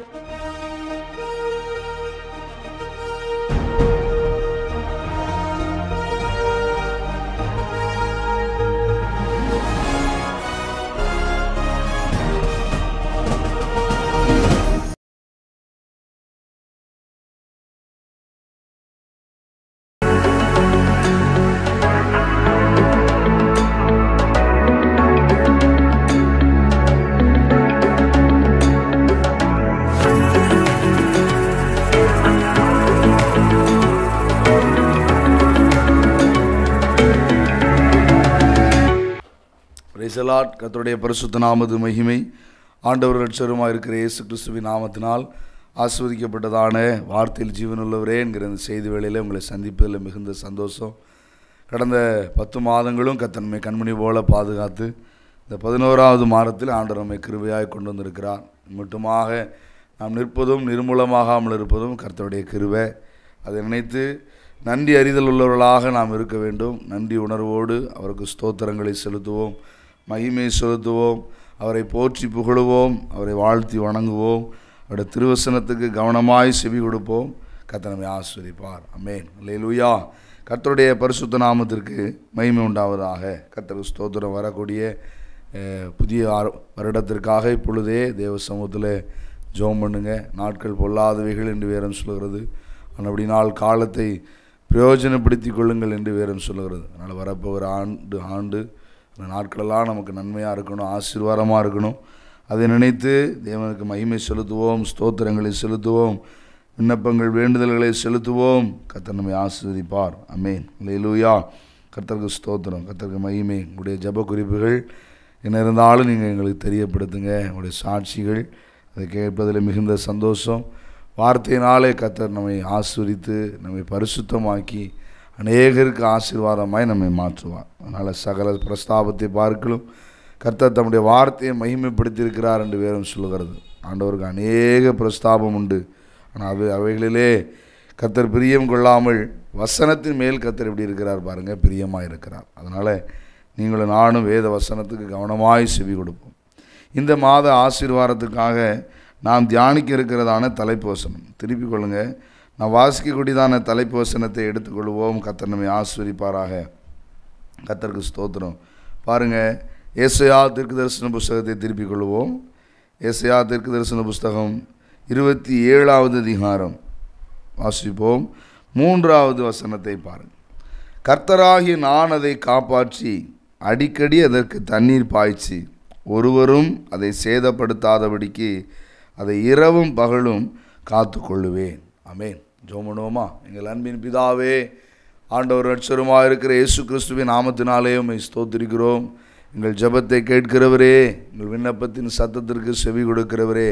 you பிரைசலாட் கத்தருடைய பரிசுத்த நாமது மகிமை ஆண்டவர் லட்சருமாக இருக்கிற இயேசு கிறிஸ்துவின் நாமத்தினால் ஆஸ்வதிக்கப்பட்டதான வார்த்தையில் ஜீவனுள்ளவரே என்கிற இந்த செய்தி வேளையில் உங்களை சந்திப்பதில் மிகுந்த சந்தோஷம் கடந்த பத்து மாதங்களும் கத்தன்மை கண்மணி போல பாதுகாத்து இந்த பதினோராவது மாதத்தில் ஆண்டவர் நம்மை கிருபையாக கொண்டு வந்திருக்கிறார் மட்டுமாக நாம் நிற்பதும் நிர்மூலமாகாமல் இருப்பதும் கர்த்தருடைய கிருவை அதை நினைத்து நன்றி அறிதல் உள்ளவர்களாக நாம் இருக்க வேண்டும் நன்றி உணர்வோடு அவருக்கு ஸ்தோத்திரங்களை செலுத்துவோம் மகிமை செலுத்துவோம் அவரை போற்றி புகழுவோம் அவரை வாழ்த்தி வணங்குவோம் அவருடைய திருவசனத்துக்கு கவனமாய் செவி கொடுப்போம் கத்தனமை ஆஸ்வதிப்பார் அமேன் லேலுயா கர்த்தருடைய பரிசுத்த நாமத்திற்கு மகிமை உண்டாவதாக கர்த்தர் ஸ்தோத்திரம் வரக்கூடிய புதிய வருடத்திற்காக இப்பொழுதே தேவ சமூகத்தில் ஜோம் பண்ணுங்க நாட்கள் பொல்லாதவைகள் என்று வேறம் சொல்கிறது அப்படி நாள் காலத்தை பிரயோஜனப்படுத்தி கொள்ளுங்கள் என்று வேறம் சொல்கிறது அதனால் வரப்போகிற ஆண்டு ஆண்டு நாட்களெல்லாம் நமக்கு நன்மையாக இருக்கணும் ஆசீர்வாதமாக இருக்கணும் அதை நினைத்து தேவனுக்கு மகிமை செலுத்துவோம் ஸ்தோத்திரங்களை செலுத்துவோம் விண்ணப்பங்கள் வேண்டுதல்களை செலுத்துவோம் கத்தர் நம்மை ஆசீர்வதிப்பார் அமேன் லூயா கர்த்தருக்கு ஸ்தோத்திரம் கர்த்தருக்கு மகிமை உங்களுடைய ஜப குறிப்புகள் என்ன இருந்தாலும் நீங்கள் எங்களுக்கு தெரியப்படுத்துங்க உங்களுடைய சாட்சிகள் அதை கேட்பதில் மிகுந்த சந்தோஷம் வார்த்தையினாலே கத்தர் நம்மை ஆசிரித்து நம்மை பரிசுத்தமாக்கி அநேகருக்கு ஆசீர்வாதமாய் நம்மை மாற்றுவார் அதனால் சகல பிரஸ்தாபத்தை பார்க்கலும் கர்த்தர் தம்முடைய வார்த்தையை மகிமைப்படுத்தியிருக்கிறார் என்று வேறும் சொல்லுகிறது ஆண்டவருக்கு அநேக பிரஸ்தாபம் உண்டு ஆனால் அது அவைகளிலே கர்த்தர் பிரியம் கொள்ளாமல் வசனத்தின் மேல் கர்த்தர் எப்படி இருக்கிறார் பாருங்கள் பிரியமாக இருக்கிறார் அதனால் நீங்களும் நானும் வேத வசனத்துக்கு கவனமாய் செவி கொடுப்போம் இந்த மாத ஆசீர்வாதத்துக்காக நாம் தியானிக்க இருக்கிறதான தலைப்பு வசனம் திருப்பி கொள்ளுங்கள் நான் வாசிக்கக்கூடியதான தலைப்பு வசனத்தை எடுத்துக்கொள்வோம் கத்தர் நம்மை ஆஸ்வதிப்பாராக கத்தருக்கு ஸ்தோத்திரம் பாருங்கள் ஏசையா தெற்கு தரிசன புஸ்தகத்தை திருப்பிக் கொள்வோம் ஏசையா தெற்கு தரிசன புஸ்தகம் இருபத்தி ஏழாவது அதிகாரம் வாசிப்போம் மூன்றாவது வசனத்தை பாருங்கள் கர்த்தராகி நான் அதை காப்பாற்றி அடிக்கடி அதற்கு தண்ணீர் பாய்ச்சி ஒருவரும் அதை சேதப்படுத்தாதபடிக்கு அதை இரவும் பகலும் காத்து கொள்ளுவேன் அமேன் ஜோ பண்ணுவோமா எங்கள் அன்பின் பிதாவே ஆண்டவர் நட்சரமாக இருக்கிற இயேசு கிறிஸ்துவின் நாமத்தினாலே உண்மை ஸ்தோத்திருக்கிறோம் எங்கள் ஜபத்தை கேட்கிறவரே எங்கள் விண்ணப்பத்தின் சத்தத்திற்கு செவி கொடுக்கிறவரே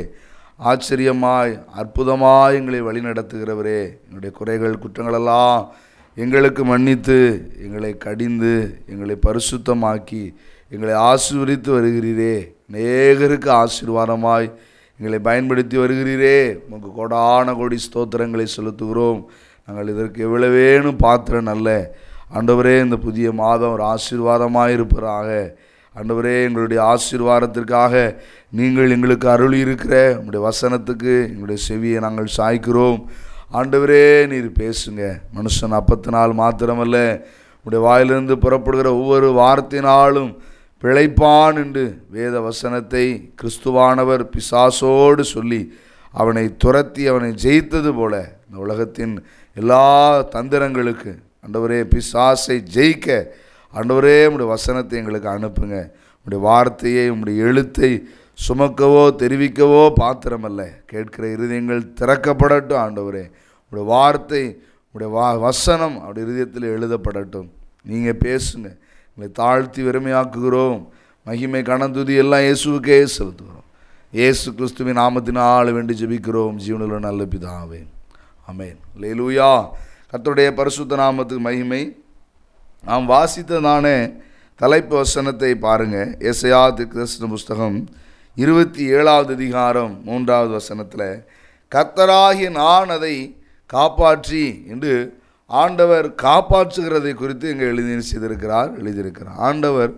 ஆச்சரியமாய் அற்புதமாய் எங்களை வழிநடத்துகிறவரே எங்களுடைய குறைகள் குற்றங்களெல்லாம் எங்களுக்கு மன்னித்து எங்களை கடிந்து எங்களை பரிசுத்தமாக்கி எங்களை ஆசீர்வதித்து வருகிறீரே நேகருக்கு ஆசீர்வாதமாய் எங்களை பயன்படுத்தி வருகிறீரே உமக்கு கோடான கோடி ஸ்தோத்திரங்களை செலுத்துகிறோம் நாங்கள் இதற்கு எவ்வளவேனும் பாத்திரம் அல்ல ஆண்டவரே இந்த புதிய மாதம் ஒரு ஆசீர்வாதமாக இருப்பதாக ஆண்டவரே எங்களுடைய ஆசீர்வாதத்திற்காக நீங்கள் எங்களுக்கு அருள் இருக்கிற உங்களுடைய வசனத்துக்கு எங்களுடைய செவியை நாங்கள் சாய்க்கிறோம் ஆண்டவரே நீர் பேசுங்க மனுஷன் அப்பத்து நாள் மாத்திரமல்ல உங்களுடைய வாயிலிருந்து புறப்படுகிற ஒவ்வொரு வார்த்தையினாலும் பிழைப்பான் என்று வேத வசனத்தை கிறிஸ்துவானவர் பிசாசோடு சொல்லி அவனை துரத்தி அவனை ஜெயித்தது போல இந்த உலகத்தின் எல்லா தந்திரங்களுக்கு அண்டவரே பிசாசை ஜெயிக்க அண்டவரே உடைய வசனத்தை எங்களுக்கு அனுப்புங்க உடைய வார்த்தையை உங்களுடைய எழுத்தை சுமக்கவோ தெரிவிக்கவோ பாத்திரமல்ல கேட்கிற இருதயங்கள் திறக்கப்படட்டும் ஆண்டவரே உடைய வார்த்தை உடைய வா வசனம் அப்படி இருதயத்தில் எழுதப்படட்டும் நீங்கள் பேசுங்க உங்களை தாழ்த்தி வெறுமையாக்குகிறோம் மகிமை கணந்துதி எல்லாம் இயேசுக்கே செலுத்துகிறோம் இயேசு கிறிஸ்துவின் நாமத்தின் ஆள் வேண்டி ஜெபிக்கிறோம் ஜீவனில் நல்ல பிதாவே அமேன் லேலூயா கத்தருடைய பரிசுத்த நாமத்துக்கு மகிமை நாம் வாசித்ததானே தலைப்பு வசனத்தை பாருங்கள் எஸ்ஐயா திருக்கிருஷ்ண புஸ்தகம் இருபத்தி ஏழாவது அதிகாரம் மூன்றாவது வசனத்தில் கத்தராகி நான் அதை காப்பாற்றி என்று ஆண்டவர் காப்பாற்றுகிறதை குறித்து இங்கே எழுதி செய்திருக்கிறார் எழுதியிருக்கிறார் ஆண்டவர்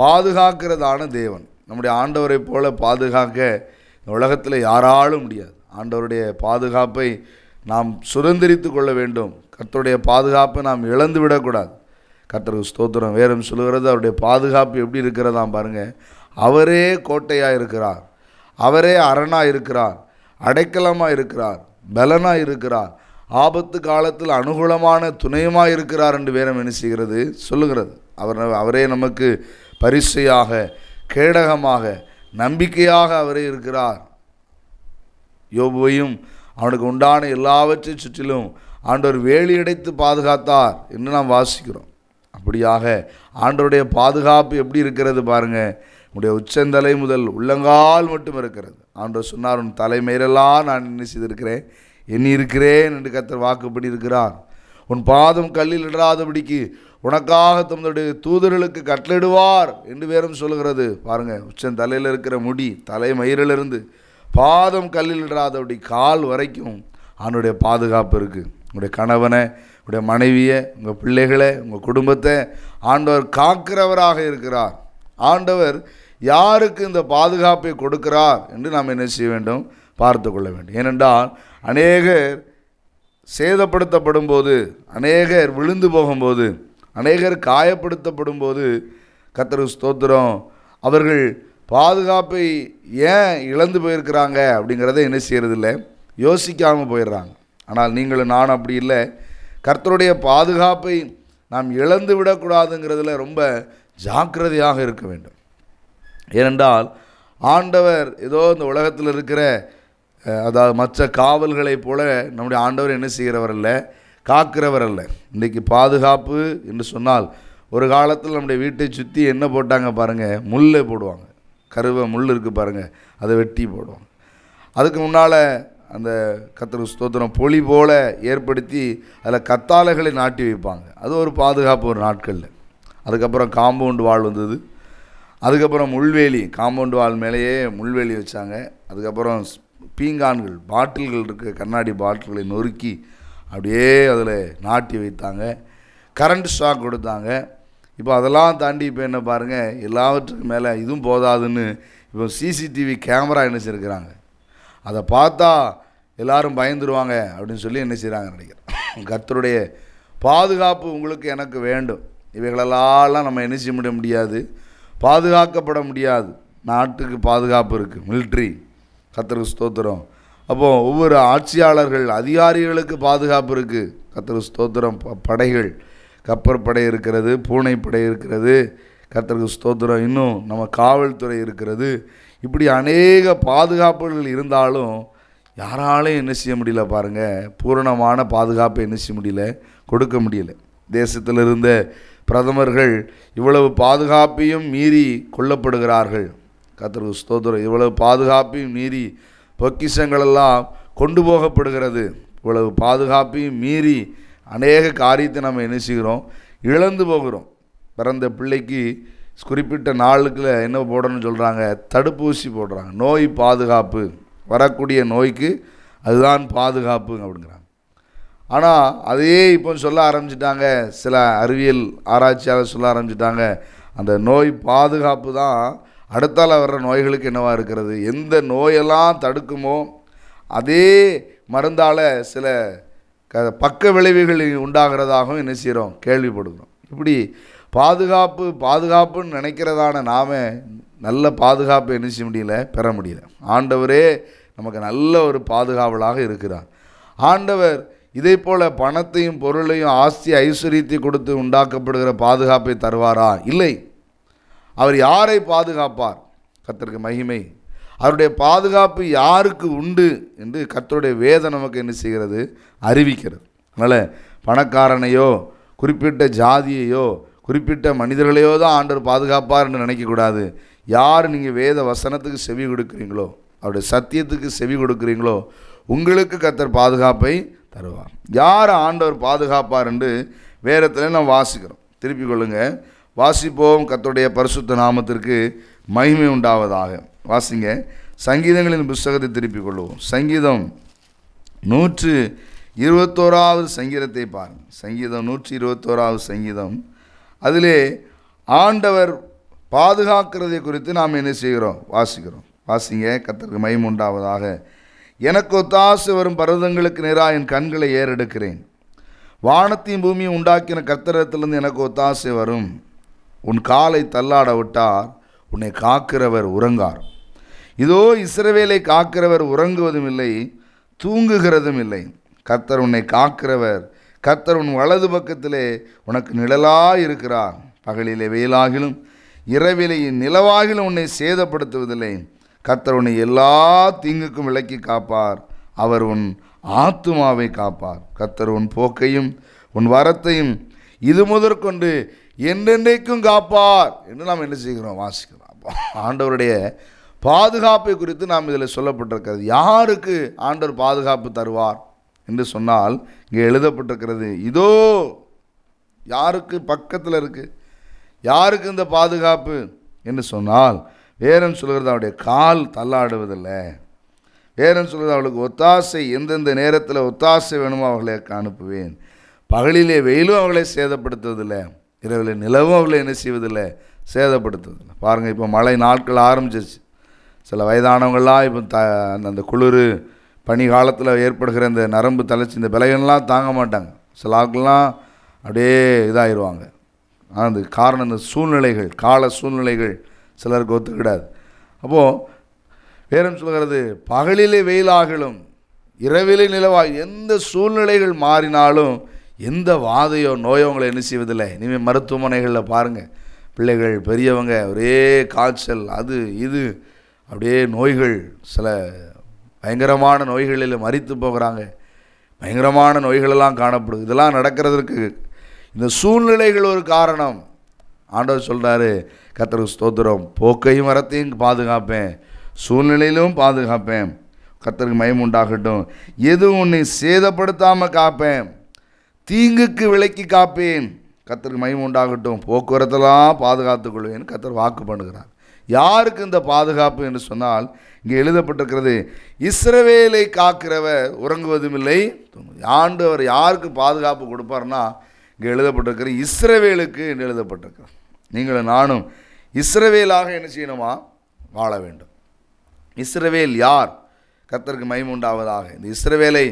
பாதுகாக்கிறதான தேவன் நம்முடைய ஆண்டவரை போல பாதுகாக்க உலகத்தில் யாராலும் முடியாது ஆண்டவருடைய பாதுகாப்பை நாம் சுதந்திரித்து கொள்ள வேண்டும் கர்த்தருடைய பாதுகாப்பை நாம் இழந்து விடக்கூடாது கர்த்தருக்கு ஸ்தோத்திரம் வேறும் சொல்கிறது அவருடைய பாதுகாப்பு எப்படி இருக்கிறதாம் பாருங்கள் அவரே கோட்டையாக இருக்கிறார் அவரே அரணாக இருக்கிறார் அடைக்கலமாக இருக்கிறார் பலனாக இருக்கிறார் ஆபத்து காலத்தில் அனுகூலமான துணையுமாக இருக்கிறார் என்று வேதம் என்ன செய்கிறது சொல்லுகிறது அவர் அவரே நமக்கு பரிசையாக கேடகமாக நம்பிக்கையாக அவரே இருக்கிறார் யோபுவையும் அவனுக்கு உண்டான எல்லாவற்றை சுற்றிலும் ஆண்டவர் வேலி அடைத்து பாதுகாத்தார் என்று நாம் வாசிக்கிறோம் அப்படியாக ஆண்டவருடைய பாதுகாப்பு எப்படி இருக்கிறது பாருங்கள் உங்களுடைய உச்சந்தலை முதல் உள்ளங்கால் மட்டும் இருக்கிறது ஆண்டவர் சொன்னார் உன் தலைமையிலெல்லாம் நான் என்ன செய்திருக்கிறேன் எண்ணி இருக்கிறேன் என்று கத்தர் வாக்குப்படி இருக்கிறார் உன் பாதம் கல்லில் இடாதபடிக்கு உனக்காக தம்முடைய தூதர்களுக்கு கட்டளிடுவார் என்று வேறும் சொல்கிறது பாருங்கள் உச்சன் தலையில் இருக்கிற முடி தலை மயிரிலிருந்து பாதம் கல்லில் இடாதபடி கால் வரைக்கும் அவனுடைய பாதுகாப்பு இருக்குது உங்களுடைய கணவனை உங்களுடைய மனைவியை உங்கள் பிள்ளைகளை உங்கள் குடும்பத்தை ஆண்டவர் காக்கிறவராக இருக்கிறார் ஆண்டவர் யாருக்கு இந்த பாதுகாப்பை கொடுக்கிறார் என்று நாம் என்ன செய்ய வேண்டும் பார்த்து கொள்ள வேண்டும் ஏனென்றால் அநேகர் சேதப்படுத்தப்படும் போது அநேகர் விழுந்து போகும்போது அநேகர் காயப்படுத்தப்படும் போது கத்தர் ஸ்தோத்திரம் அவர்கள் பாதுகாப்பை ஏன் இழந்து போயிருக்கிறாங்க அப்படிங்கிறத என்ன செய்கிறதில்ல யோசிக்காமல் போயிடுறாங்க ஆனால் நீங்களும் நான் அப்படி இல்லை கர்த்தருடைய பாதுகாப்பை நாம் இழந்து விடக்கூடாதுங்கிறதுல ரொம்ப ஜாக்கிரதையாக இருக்க வேண்டும் ஏனென்றால் ஆண்டவர் ஏதோ இந்த உலகத்தில் இருக்கிற அதாவது மற்ற காவல்களைப் போல நம்முடைய ஆண்டவர் என்ன செய்கிறவர் அல்ல காக்கிறவர் அல்ல இன்றைக்கி பாதுகாப்பு என்று சொன்னால் ஒரு காலத்தில் நம்முடைய வீட்டை சுற்றி என்ன போட்டாங்க பாருங்கள் முள்ளை போடுவாங்க கருவை முள் இருக்குது பாருங்கள் அதை வெட்டி போடுவாங்க அதுக்கு முன்னால் அந்த கத்திர ஸ்தோத்திரம் பொலி போல் ஏற்படுத்தி அதில் கத்தாலைகளை நாட்டி வைப்பாங்க அது ஒரு பாதுகாப்பு ஒரு நாட்களில் அதுக்கப்புறம் காம்பவுண்டு வால் வந்தது அதுக்கப்புறம் முள்வேலி காம்பவுண்டு வாழ் மேலேயே முள்வேலி வச்சாங்க அதுக்கப்புறம் பீங்கான்கள் பாட்டில்கள் இருக்க கண்ணாடி பாட்டில்களை நொறுக்கி அப்படியே அதில் நாட்டி வைத்தாங்க கரண்ட் ஷாக் கொடுத்தாங்க இப்போ அதெல்லாம் தாண்டி இப்போ என்ன பாருங்கள் எல்லாவற்றுக்கும் மேலே இதுவும் போதாதுன்னு இப்போ சிசிடிவி கேமரா என்ன செய்யிருக்கிறாங்க அதை பார்த்தா எல்லாரும் பயந்துருவாங்க அப்படின்னு சொல்லி என்ன செய்கிறாங்க நினைக்கிறேன் கத்தருடைய பாதுகாப்பு உங்களுக்கு எனக்கு வேண்டும் இவைகளெல்லாம் நம்ம என்ன செய்ய முடியாது பாதுகாக்கப்பட முடியாது நாட்டுக்கு பாதுகாப்பு இருக்குது மில்ட்ரி கத்திரு ஸ்தோத்திரம் அப்போது ஒவ்வொரு ஆட்சியாளர்கள் அதிகாரிகளுக்கு பாதுகாப்பு இருக்குது கத்திரு ஸ்தோத்திரம் படைகள் கப்பற்படை இருக்கிறது பூனைப்படை இருக்கிறது கத்தருக்கு ஸ்தோத்திரம் இன்னும் நம்ம காவல்துறை இருக்கிறது இப்படி அநேக பாதுகாப்புகள் இருந்தாலும் யாராலும் என்ன செய்ய முடியல பாருங்கள் பூரணமான பாதுகாப்பை என்ன செய்ய முடியல கொடுக்க முடியல தேசத்தில் இருந்த பிரதமர்கள் இவ்வளவு பாதுகாப்பையும் மீறி கொல்லப்படுகிறார்கள் கத்திரவு ஸ்தோத்திரம் இவ்வளவு பாதுகாப்பையும் மீறி பொக்கிஷங்களெல்லாம் கொண்டு போகப்படுகிறது இவ்வளவு பாதுகாப்பையும் மீறி அநேக காரியத்தை நம்ம என்ன செய்கிறோம் இழந்து போகிறோம் பிறந்த பிள்ளைக்கு குறிப்பிட்ட நாளுக்கில் என்ன போடணும்னு சொல்கிறாங்க தடுப்பூசி போடுறாங்க நோய் பாதுகாப்பு வரக்கூடிய நோய்க்கு அதுதான் பாதுகாப்பு அப்படிங்கிறாங்க ஆனால் அதையே இப்போ சொல்ல ஆரம்பிச்சிட்டாங்க சில அறிவியல் ஆராய்ச்சியாளர் சொல்ல ஆரம்பிச்சிட்டாங்க அந்த நோய் பாதுகாப்பு தான் அடுத்தால் வர்ற நோய்களுக்கு என்னவாக இருக்கிறது எந்த நோயெல்லாம் தடுக்குமோ அதே மருந்தால் சில க பக்க விளைவுகள் உண்டாகிறதாகவும் என்ன செய்கிறோம் கேள்விப்படுகிறோம் இப்படி பாதுகாப்பு பாதுகாப்புன்னு நினைக்கிறதான நாம் நல்ல பாதுகாப்பு என்ன செய்ய முடியல பெற முடியல ஆண்டவரே நமக்கு நல்ல ஒரு பாதுகாவலாக இருக்கிறார் ஆண்டவர் இதே போல் பணத்தையும் பொருளையும் ஆஸ்தி ஐஸ்வர்யத்தை கொடுத்து உண்டாக்கப்படுகிற பாதுகாப்பை தருவாரா இல்லை அவர் யாரை பாதுகாப்பார் கத்தருக்கு மகிமை அவருடைய பாதுகாப்பு யாருக்கு உண்டு என்று கத்தருடைய வேதம் நமக்கு என்ன செய்கிறது அறிவிக்கிறது அதனால் பணக்காரனையோ குறிப்பிட்ட ஜாதியையோ குறிப்பிட்ட மனிதர்களையோ தான் ஆண்டவர் என்று நினைக்கக்கூடாது யார் நீங்கள் வேத வசனத்துக்கு செவி கொடுக்குறீங்களோ அவருடைய சத்தியத்துக்கு செவி கொடுக்குறீங்களோ உங்களுக்கு கத்தர் பாதுகாப்பை தருவார் யார் ஆண்டவர் பாதுகாப்பார் என்று வேறத்தில் நம்ம வாசிக்கிறோம் திருப்பி கொள்ளுங்கள் வாசிப்போம் கத்தோடைய பரிசுத்த நாமத்திற்கு மகிமை உண்டாவதாக வாசிங்க சங்கீதங்களின் புஸ்தகத்தை திருப்பிக் கொள்வோம் சங்கீதம் நூற்று இருபத்தோராவது சங்கீதத்தை பாருங்கள் சங்கீதம் நூற்றி இருபத்தோராவது சங்கீதம் அதிலே ஆண்டவர் பாதுகாக்கிறதை குறித்து நாம் என்ன செய்கிறோம் வாசிக்கிறோம் வாசிங்க கத்தருக்கு மயம் உண்டாவதாக எனக்கு ஒத்தாசு வரும் பருவதங்களுக்கு நேராக என் கண்களை ஏறெடுக்கிறேன் வானத்தையும் பூமியும் உண்டாக்கின கர்த்தரத்திலிருந்து எனக்கு ஒத்தாசை வரும் உன் காலை தள்ளாட விட்டார் உன்னை காக்கிறவர் உறங்கார் இதோ இஸ்ரவேலை காக்கிறவர் உறங்குவதும் இல்லை தூங்குகிறதும் இல்லை கத்தர் உன்னை காக்கிறவர் கத்தர் உன் வலது பக்கத்திலே உனக்கு நிழலாக இருக்கிறார் பகலிலே வெயிலாகிலும் இரவிலே நிலவாகிலும் உன்னை சேதப்படுத்துவதில்லை கத்தர் உன்னை எல்லா தீங்குக்கும் விளக்கி காப்பார் அவர் உன் ஆத்துமாவை காப்பார் கத்தர் உன் போக்கையும் உன் வரத்தையும் இது முதற்கொண்டு என்றென்றைக்கும் காப்பார் என்று நாம் என்ன செய்கிறோம் வாசிக்கிறோம் அப்போ ஆண்டவருடைய பாதுகாப்பை குறித்து நாம் இதில் சொல்லப்பட்டிருக்கிறது யாருக்கு ஆண்டவர் பாதுகாப்பு தருவார் என்று சொன்னால் இங்கே எழுதப்பட்டிருக்கிறது இதோ யாருக்கு பக்கத்தில் இருக்குது யாருக்கு இந்த பாதுகாப்பு என்று சொன்னால் வேறன் சொல்கிறது அவருடைய கால் தள்ளாடுவதில்லை வேறன் சொல்கிறது அவளுக்கு ஒத்தாசை எந்தெந்த நேரத்தில் ஒத்தாசை வேணுமோ அவர்களை அனுப்புவேன் பகலிலே வெயிலும் அவர்களை சேதப்படுத்துவதில்லை இரவில் நிலவும் அவளை என்ன செய்வதில்லை சேதப்படுத்துவது பாருங்கள் இப்போ மழை நாட்கள் ஆரம்பிச்சிருச்சு சில வயதானவங்களெலாம் இப்போ த அந்த குளிர் பனி காலத்தில் ஏற்படுகிற இந்த நரம்பு தலைச்சி இந்த விலையெல்லாம் தாங்க மாட்டாங்க சில ஆட்கள்லாம் அப்படியே இதாகிடுவாங்க ஆனால் அந்த காரணம் இந்த சூழ்நிலைகள் கால சூழ்நிலைகள் சிலருக்கு ஒத்துக்கிடாது அப்போது வேறும் சொல்கிறது பகலிலே வெயிலாகலும் இரவிலே நிலவாக எந்த சூழ்நிலைகள் மாறினாலும் எந்த வாதையோ நோயோ உங்களை என்ன செய்வதில்லை இனிமேல் மருத்துவமனைகளில் பாருங்கள் பிள்ளைகள் பெரியவங்க ஒரே காய்ச்சல் அது இது அப்படியே நோய்கள் சில பயங்கரமான நோய்களில் மறித்து போகிறாங்க பயங்கரமான நோய்களெல்லாம் காணப்படும் இதெல்லாம் நடக்கிறதுக்கு இந்த சூழ்நிலைகள் ஒரு காரணம் ஆண்டவர் சொல்கிறாரு கத்தருக்கு ஸ்தோத்திரம் போக்கையும் மரத்தையும் பாதுகாப்பேன் சூழ்நிலையிலும் பாதுகாப்பேன் கத்தருக்கு மயம் உண்டாகட்டும் எதுவும் உன்னை சேதப்படுத்தாமல் காப்பேன் தீங்குக்கு விலைக்கு காப்பேன் கத்தருக்கு மயம் உண்டாகட்டும் போக்குவரத்தெல்லாம் பாதுகாத்துக் கொள்வேன் கத்தர் வாக்கு பண்ணுகிறார் யாருக்கு இந்த பாதுகாப்பு என்று சொன்னால் இங்கே எழுதப்பட்டிருக்கிறது இஸ்ரவேலை காக்கிறவர் உறங்குவதும் இல்லை அவர் யாருக்கு பாதுகாப்பு கொடுப்பார்னா இங்கே எழுதப்பட்டிருக்கிற இஸ்ரவேலுக்கு என்று எழுதப்பட்டிருக்கிறார் நீங்களும் நானும் இஸ்ரவேலாக என்ன செய்யணுமா வாழ வேண்டும் இஸ்ரவேல் யார் கத்தருக்கு மைமுண்டாவதாக இந்த இஸ்ரவேலை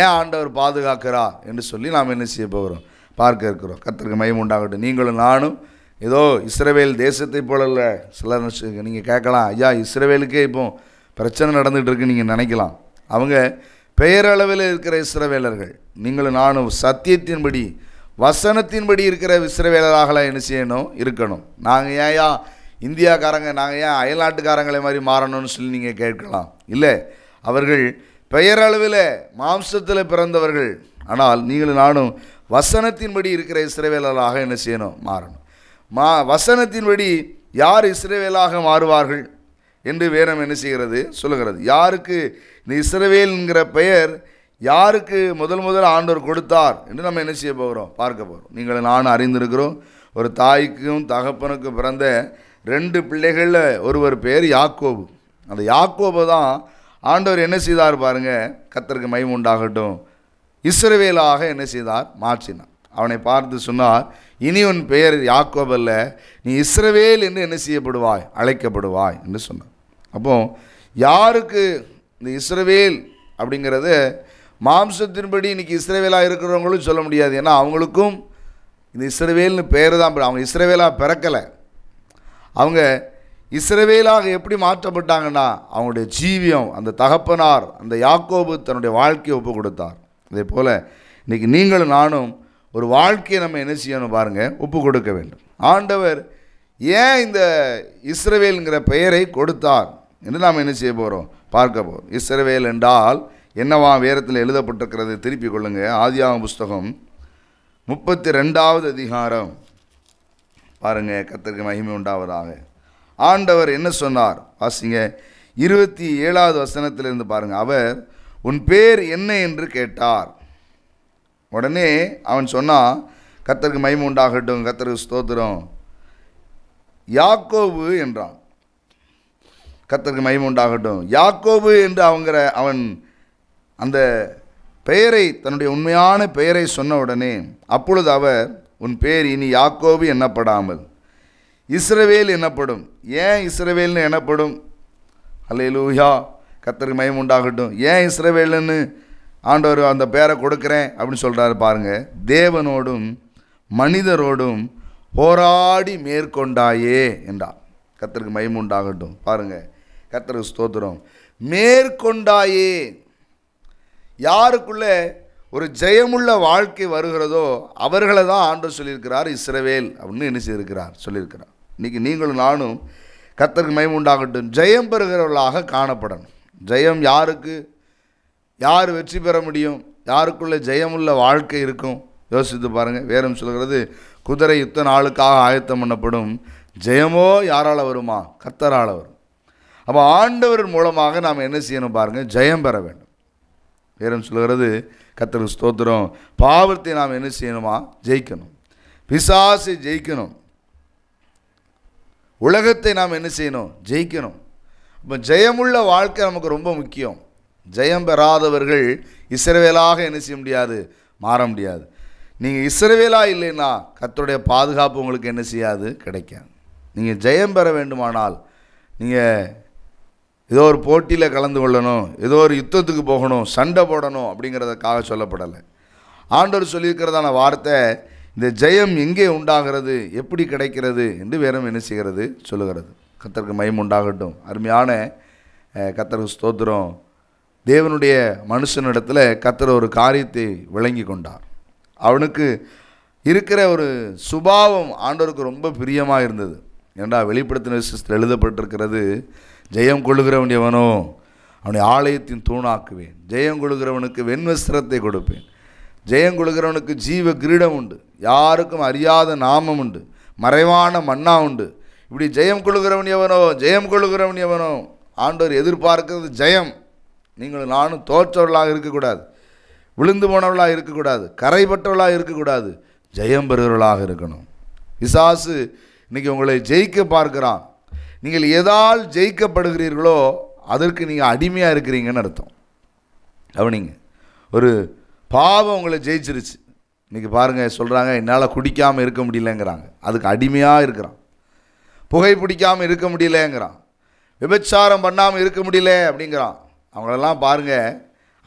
ஏன் ஆண்டவர் பாதுகாக்கிறா என்று சொல்லி நாம் என்ன செய்ய போகிறோம் பார்க்க இருக்கிறோம் கத்திற்கு மயம் உண்டாகட்டும் நீங்களும் நானும் ஏதோ இஸ்ரேவேல் தேசத்தை போல இல்லை சிலர் நீங்கள் கேட்கலாம் ஐயா இஸ்ரேவேலுக்கே இப்போ பிரச்சனை நடந்துகிட்டு இருக்குன்னு நீங்கள் நினைக்கலாம் அவங்க பெயரளவில் இருக்கிற இஸ்ரவேலர்கள் நீங்களும் நானும் சத்தியத்தின்படி வசனத்தின்படி இருக்கிற இஸ்ரவேலராகலாம் என்ன செய்யணும் இருக்கணும் நாங்கள் ஏன்யா இந்தியாக்காரங்க நாங்கள் ஏன் அயல்நாட்டுக்காரங்களே மாதிரி மாறணும்னு சொல்லி நீங்கள் கேட்கலாம் இல்லை அவர்கள் பெயரளவில் மாம்சத்தில் பிறந்தவர்கள் ஆனால் நீங்களும் நானும் வசனத்தின்படி இருக்கிற இஸ்ரேவேலராக என்ன செய்யணும் மாறணும் மா வசனத்தின்படி யார் இஸ்ரேவேலாக மாறுவார்கள் என்று வேணம் என்ன செய்கிறது சொல்லுகிறது யாருக்கு இந்த என்கிற பெயர் யாருக்கு முதல் முதல் ஆண்டவர் கொடுத்தார் என்று நம்ம என்ன செய்ய போகிறோம் பார்க்க போகிறோம் நீங்கள் நானும் அறிந்திருக்கிறோம் ஒரு தாய்க்கும் தகப்பனுக்கும் பிறந்த ரெண்டு பிள்ளைகளில் ஒருவர் பேர் யாக்கோபு அந்த யாக்கோபு தான் ஆண்டவர் என்ன செய்தார் பாருங்கள் கத்தருக்கு மயம் உண்டாகட்டும் இஸ்ரவேலாக என்ன செய்தார் மாற்றினான் அவனை பார்த்து சொன்னார் இனி உன் பெயர் யாக்கோபல்ல நீ இஸ்ரவேல் என்று என்ன செய்யப்படுவாய் அழைக்கப்படுவாய் என்று சொன்னார் அப்போ யாருக்கு இந்த இஸ்ரவேல் அப்படிங்கிறது மாம்சத்தின்படி இன்றைக்கி இஸ்ரவேலாக இருக்கிறவங்களும் சொல்ல முடியாது ஏன்னா அவங்களுக்கும் இந்த இஸ்ரவேல்னு பேர் தான் அவங்க இஸ்ரவேலாக பிறக்கலை அவங்க இஸ்ரவேலாக எப்படி மாற்றப்பட்டாங்கன்னா அவங்களுடைய ஜீவியம் அந்த தகப்பனார் அந்த யாக்கோபு தன்னுடைய வாழ்க்கையை ஒப்பு கொடுத்தார் அதே போல் இன்றைக்கி நீங்களும் நானும் ஒரு வாழ்க்கையை நம்ம என்ன செய்யணும் பாருங்கள் ஒப்பு கொடுக்க வேண்டும் ஆண்டவர் ஏன் இந்த இஸ்ரவேலுங்கிற பெயரை கொடுத்தார் என்று நாம் என்ன செய்ய போகிறோம் பார்க்க போகிறோம் இஸ்ரவேல் என்றால் என்னவா வேரத்தில் எழுதப்பட்டிருக்கிறது திருப்பி கொள்ளுங்கள் ஆதியாகும் புஸ்தகம் முப்பத்தி ரெண்டாவது அதிகாரம் பாருங்கள் கத்திரிக்கை மகிமை உண்டாவதாக ஆண்டவர் என்ன சொன்னார் வாசிங்க இருபத்தி ஏழாவது வசனத்திலிருந்து பாருங்கள் அவர் உன் பேர் என்ன என்று கேட்டார் உடனே அவன் சொன்னான் கத்தருக்கு மைமு உண்டாகட்டும் கத்தருக்கு ஸ்தோத்திரம் யாக்கோபு என்றான் கத்தருக்கு மைமு உண்டாகட்டும் யாக்கோபு என்று அவங்கிற அவன் அந்த பெயரை தன்னுடைய உண்மையான பெயரை சொன்ன உடனே அப்பொழுது அவர் உன் பேர் இனி யாக்கோபு என்னப்படாமல் இஸ்ரவேல் எனப்படும் ஏன் இஸ்ரவேல்னு எனப்படும் அல்லையிலூயா கத்தருக்கு மயம் உண்டாகட்டும் ஏன் இஸ்ரவேலுன்னு ஆண்டவர் அந்த பேரை கொடுக்குறேன் அப்படின்னு சொல்கிறாரு பாருங்கள் தேவனோடும் மனிதரோடும் போராடி மேற்கொண்டாயே என்றார் கத்தருக்கு மயம் உண்டாகட்டும் பாருங்கள் கத்தருக்கு ஸ்தோத்திரம் மேற்கொண்டாயே யாருக்குள்ளே ஒரு ஜெயமுள்ள வாழ்க்கை வருகிறதோ அவர்களை தான் ஆண்டு சொல்லியிருக்கிறார் இஸ்ரவேல் அப்படின்னு என்ன செய்திருக்கிறார் சொல்லியிருக்கிறார் இன்றைக்கி நீங்களும் நானும் கத்தருக்கு மயம் உண்டாகட்டும் ஜெயம் பெறுகிறவர்களாக காணப்படணும் ஜெயம் யாருக்கு யார் வெற்றி பெற முடியும் யாருக்குள்ளே ஜெயமுள்ள வாழ்க்கை இருக்கும் யோசித்து பாருங்கள் வேறும் சொல்கிறது குதிரை யுத்த நாளுக்காக ஆயத்தம் பண்ணப்படும் ஜெயமோ யாரால் வருமா கத்தரால் வரும் அப்போ ஆண்டவர் மூலமாக நாம் என்ன செய்யணும் பாருங்கள் ஜெயம் பெற வேண்டும் வேறும் சொல்கிறது கத்தர் ஸ்தோத்திரம் பாவத்தை நாம் என்ன செய்யணுமா ஜெயிக்கணும் பிசாசை ஜெயிக்கணும் உலகத்தை நாம் என்ன செய்யணும் ஜெயிக்கணும் இப்போ ஜெயமுள்ள வாழ்க்கை நமக்கு ரொம்ப முக்கியம் ஜெயம் பெறாதவர்கள் இஸ்ரவேலாக என்ன செய்ய முடியாது மாற முடியாது நீங்கள் இஸ்ரவேலாக இல்லைன்னா கத்தோடைய பாதுகாப்பு உங்களுக்கு என்ன செய்யாது கிடைக்காது நீங்கள் ஜெயம் பெற வேண்டுமானால் நீங்கள் ஏதோ ஒரு போட்டியில் கலந்து கொள்ளணும் ஏதோ ஒரு யுத்தத்துக்கு போகணும் சண்டை போடணும் அப்படிங்கிறதுக்காக சொல்லப்படலை ஆண்டவர் சொல்லியிருக்கிறதான வார்த்தை இந்த ஜெயம் எங்கே உண்டாகிறது எப்படி கிடைக்கிறது என்று வேறும் என்ன செய்கிறது சொல்லுகிறது கத்தருக்கு மயம் உண்டாகட்டும் அருமையான கத்தருக்கு ஸ்தோத்திரம் தேவனுடைய மனுஷனிடத்தில் கத்தர் ஒரு காரியத்தை விளங்கி கொண்டார் அவனுக்கு இருக்கிற ஒரு சுபாவம் ஆண்டவருக்கு ரொம்ப பிரியமாக இருந்தது ஏண்டா வெளிப்படுத்தின விசேஷத்தில் எழுதப்பட்டிருக்கிறது ஜெயம் கொள்ளுகிறவன் எவனோ அவனை ஆலயத்தின் தூணாக்குவேன் ஜெயம் கொள்ளுகிறவனுக்கு வெண்வஸ்திரத்தை கொடுப்பேன் ஜெயம் கொள்கிறவனுக்கு ஜீவ கிரீடம் உண்டு யாருக்கும் அறியாத நாமம் உண்டு மறைவான மண்ணா உண்டு இப்படி ஜெயம் கொழுகிறவன் எவனோ ஜெயம் கொழுகிறவன் எவனோ ஆண்டவர் எதிர்பார்க்கிறது ஜெயம் நீங்கள் நானும் தோற்றவர்களாக இருக்கக்கூடாது விழுந்து போனவர்களாக இருக்கக்கூடாது கரைப்பட்டவர்களாக இருக்கக்கூடாது ஜெயம் பெறுகிறவர்களாக இருக்கணும் விசாசு இன்றைக்கி உங்களை ஜெயிக்க பார்க்குறான் நீங்கள் எதால் ஜெயிக்கப்படுகிறீர்களோ அதற்கு நீங்கள் அடிமையாக இருக்கிறீங்கன்னு அர்த்தம் கவனிங்க ஒரு பாவம் உங்களை ஜெயிச்சிருச்சு இன்றைக்கி பாருங்கள் சொல்கிறாங்க என்னால் குடிக்காமல் இருக்க முடியலங்கிறாங்க அதுக்கு அடிமையாக இருக்கிறான் புகை பிடிக்காமல் இருக்க முடியலங்கிறான் விபச்சாரம் பண்ணாமல் இருக்க முடியல அப்படிங்கிறான் அவங்களெல்லாம் பாருங்கள்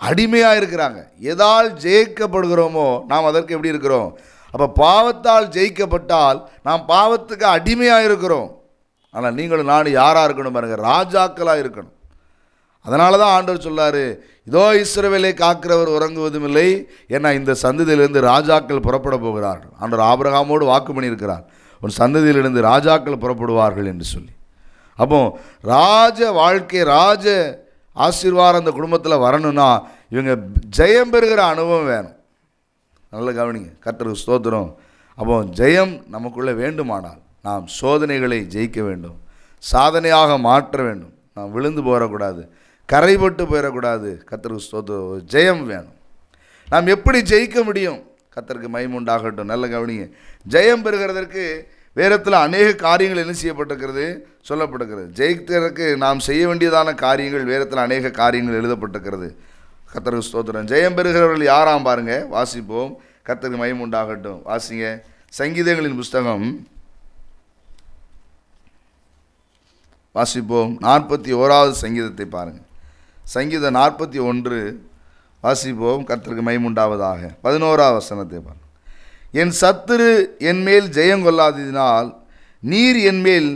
அடிமையாக இருக்கிறாங்க எதால் ஜெயிக்கப்படுகிறோமோ நாம் அதற்கு எப்படி இருக்கிறோம் அப்போ பாவத்தால் ஜெயிக்கப்பட்டால் நாம் பாவத்துக்கு அடிமையாக இருக்கிறோம் ஆனால் நீங்களும் நானும் யாராக இருக்கணும் பாருங்கள் ராஜாக்களாக இருக்கணும் அதனால தான் ஆண்டவர் சொல்லார் இதோ இஸ்ரவேலை காக்கிறவர் உறங்குவதும் இல்லை ஏன்னா இந்த சந்ததியிலிருந்து ராஜாக்கள் புறப்பட போகிறார் ஆண்டவர் ஆபிரகாமோடு வாக்கு பண்ணியிருக்கிறார் ஒரு சந்ததியிலிருந்து ராஜாக்கள் புறப்படுவார்கள் என்று சொல்லி அப்போ ராஜ வாழ்க்கை ராஜ ஆசீர்வாதம் அந்த குடும்பத்தில் வரணும்னா இவங்க ஜெயம் பெறுகிற அனுபவம் வேணும் நல்ல கவனிங்க கர்த்தருக்கு ஸ்தோத்திரம் அப்போ ஜெயம் நமக்குள்ளே வேண்டுமானால் நாம் சோதனைகளை ஜெயிக்க வேண்டும் சாதனையாக மாற்ற வேண்டும் நாம் விழுந்து போகக்கூடாது கரைபட்டு போயிடக்கூடாது கத்தருக்கு ஸ்தோத்திர ஜெயம் வேணும் நாம் எப்படி ஜெயிக்க முடியும் கத்தருக்கு மைமுண்டாகட்டும் நல்ல கவனிங்க ஜெயம் பெறுகிறதற்கு வேரத்தில் அநேக காரியங்கள் என்ன செய்யப்பட்டிருக்கிறது சொல்லப்பட்டிருக்கிறது ஜெயிக்கிறதுக்கு நாம் செய்ய வேண்டியதான காரியங்கள் வேரத்தில் அநேக காரியங்கள் எழுதப்பட்டிருக்கிறது கத்தருக்கு ஸ்தோத்திரம் ஜெயம் பெறுகிறவர்கள் யாராம் பாருங்கள் வாசிப்போம் கத்தருக்கு மைமுண்டாகட்டும் வாசிங்க சங்கீதங்களின் புஸ்தகம் வாசிப்போம் நாற்பத்தி ஓராவது சங்கீதத்தை பாருங்கள் சங்கீத நாற்பத்தி ஒன்று வாசிப்போம் கத்திற்கு மைமுண்டாவதாக பதினோரா வசனத்தை பாருங்கள் என் சத்துரு என் மேல் ஜெயம் கொள்ளாததினால் நீர் என் மேல்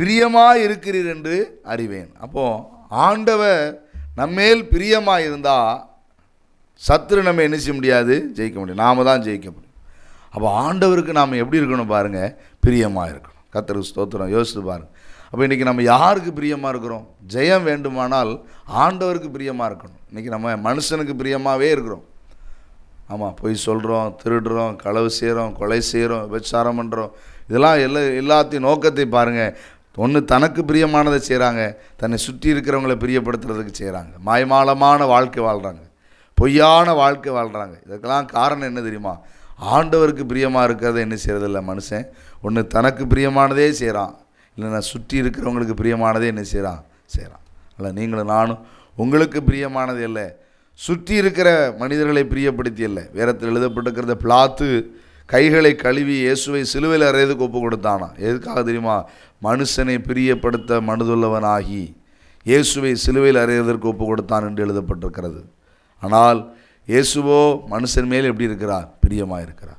பிரியமாக இருக்கிறீர் என்று அறிவேன் அப்போது ஆண்டவர் நம்மேல் பிரியமாக இருந்தால் சத்துரு நம்ம என்ன செய்ய முடியாது ஜெயிக்க முடியும் நாம் தான் ஜெயிக்க முடியும் அப்போ ஆண்டவருக்கு நாம் எப்படி இருக்கணும் பாருங்கள் பிரியமாக இருக்கணும் கத்தருக்கு ஸ்தோத்திரம் யோசித்து பாருங்கள் அப்போ இன்றைக்கி நம்ம யாருக்கு பிரியமாக இருக்கிறோம் ஜெயம் வேண்டுமானால் ஆண்டவருக்கு பிரியமாக இருக்கணும் இன்றைக்கி நம்ம மனுஷனுக்கு பிரியமாகவே இருக்கிறோம் ஆமாம் போய் சொல்கிறோம் திருடுறோம் களவு செய்கிறோம் கொலை செய்கிறோம் விபச்சாரம் பண்ணுறோம் இதெல்லாம் எல்லா எல்லாத்தையும் நோக்கத்தை பாருங்கள் ஒன்று தனக்கு பிரியமானதை செய்கிறாங்க தன்னை சுற்றி இருக்கிறவங்கள பிரியப்படுத்துறதுக்கு செய்கிறாங்க மாயமாலமான வாழ்க்கை வாழ்கிறாங்க பொய்யான வாழ்க்கை வாழ்கிறாங்க இதுக்கெல்லாம் காரணம் என்ன தெரியுமா ஆண்டவருக்கு பிரியமாக இருக்கிறத என்ன செய்கிறதில்ல மனுஷன் ஒன்று தனக்கு பிரியமானதே செய்கிறான் இல்லைன்னா சுற்றி இருக்கிறவங்களுக்கு பிரியமானதே என்ன செய்கிறான் செய்கிறான் இல்லை நீங்களும் நானும் உங்களுக்கு பிரியமானது இல்லை சுற்றி இருக்கிற மனிதர்களை பிரியப்படுத்தி இல்லை வேறத்தில் எழுதப்பட்டிருக்கிறத பிளாத்து கைகளை கழுவி இயேசுவை சிலுவையில் அறையதுக்கு ஒப்பு கொடுத்தானா எதுக்காக தெரியுமா மனுஷனை பிரியப்படுத்த மனதுள்ளவனாகி இயேசுவை சிலுவையில் அறையதற்கு ஒப்பு கொடுத்தான் என்று எழுதப்பட்டிருக்கிறது ஆனால் இயேசுவோ மனுஷன் மேல் எப்படி இருக்கிறார் பிரியமாக இருக்கிறார்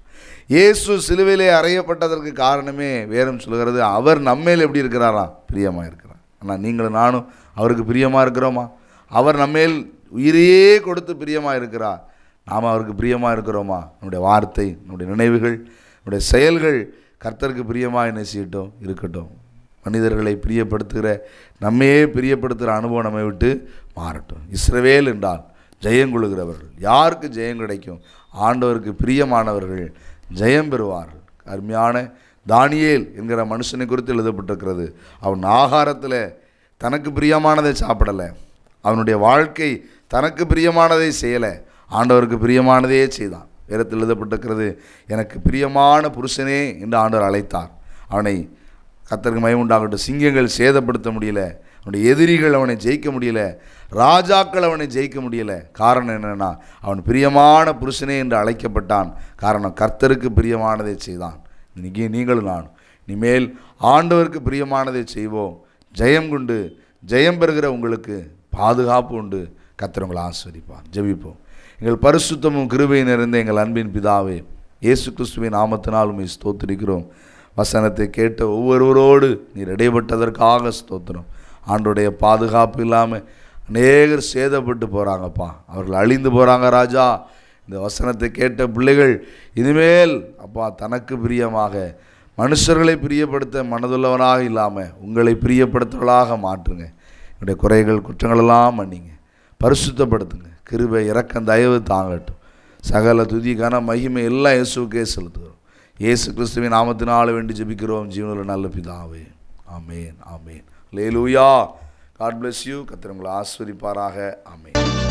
இயேசு சிலுவையிலே அறையப்பட்டதற்கு காரணமே வேறும் சொல்கிறது அவர் நம்மையில் எப்படி இருக்கிறாரா பிரியமாக இருக்கிறார் ஆனால் நீங்களும் நானும் அவருக்கு பிரியமாக இருக்கிறோமா அவர் நம்மேல் உயிரையே கொடுத்து பிரியமாக இருக்கிறார் நாம் அவருக்கு பிரியமாக இருக்கிறோமா நம்முடைய வார்த்தை நம்முடைய நினைவுகள் நம்முடைய செயல்கள் கர்த்தருக்கு பிரியமாக என்ன செய்யட்டும் இருக்கட்டும் மனிதர்களை பிரியப்படுத்துகிற நம்மையே பிரியப்படுத்துகிற அனுபவம் நம்மை விட்டு மாறட்டும் இஸ்ரவேல் என்றால் ஜெயம் கொள்கிறவர்கள் யாருக்கு ஜெயம் கிடைக்கும் ஆண்டவருக்கு பிரியமானவர்கள் ஜெயம் பெறுவார்கள் அருமையான தானியேல் என்கிற மனுஷனை குறித்து எழுதப்பட்டிருக்கிறது அவன் ஆகாரத்தில் தனக்கு பிரியமானதை சாப்பிடலை அவனுடைய வாழ்க்கை தனக்கு பிரியமானதை செய்யலை ஆண்டவருக்கு பிரியமானதையே செய்தான் வேறத்தில் எழுதப்பட்டிருக்கிறது எனக்கு பிரியமான புருஷனே என்று ஆண்டவர் அழைத்தார் அவனை கத்தருக்கு உண்டாகட்டும் சிங்கங்கள் சேதப்படுத்த முடியல அவனுடைய எதிரிகள் அவனை ஜெயிக்க முடியல ராஜாக்கள் அவனை ஜெயிக்க முடியலை காரணம் என்னென்னா அவன் பிரியமான புருஷனே என்று அழைக்கப்பட்டான் காரணம் கர்த்தருக்கு பிரியமானதை செய்தான் இன்றைக்கி நீங்களும் நான் இனிமேல் ஆண்டவருக்கு பிரியமானதை செய்வோம் ஜெயம் கொண்டு ஜெயம் பெறுகிற உங்களுக்கு பாதுகாப்பு உண்டு கத்தர் உங்களை ஆஸ்வதிப்பார் ஜெபிப்போம் எங்கள் பரிசுத்தமும் கிருபை நிறைந்த எங்கள் அன்பின் பிதாவே இயேசு கிறிஸ்துவின் நாமத்தினால் உண்மை ஸ்தோத்திருக்கிறோம் வசனத்தை கேட்ட ஒவ்வொருவரோடு நீர் இடைப்பட்டதற்காக ஸ்தோத்திரம் ஆண்டுடைய பாதுகாப்பு இல்லாமல் அநேகர் சேதப்பட்டு போகிறாங்கப்பா அவர்கள் அழிந்து போகிறாங்க ராஜா இந்த வசனத்தை கேட்ட பிள்ளைகள் இனிமேல் அப்பா தனக்கு பிரியமாக மனுஷர்களை பிரியப்படுத்த மனதுள்ளவனாக இல்லாமல் உங்களை பிரியப்படுத்துவளாக மாற்றுங்க என்னுடைய குறைகள் குற்றங்களெல்லாம் பண்ணிங்க பரிசுத்தப்படுத்துங்க கிருபை இறக்கம் தயவு தாங்கட்டும் சகல துதிக்கான மகிமை எல்லாம் இயேசுக்கே செலுத்துகிறோம் இயேசு கிறிஸ்துவின் நாமத்தினால் வேண்டி ஜபிக்கிறோம் ஜீவனில் நல்ல பிதாவே ஆமேன் ஆமேன் லேலூயா காட் பிளஸ் யூ கத்திரங்களை உங்களை ஆஸ்வதிப்பாராக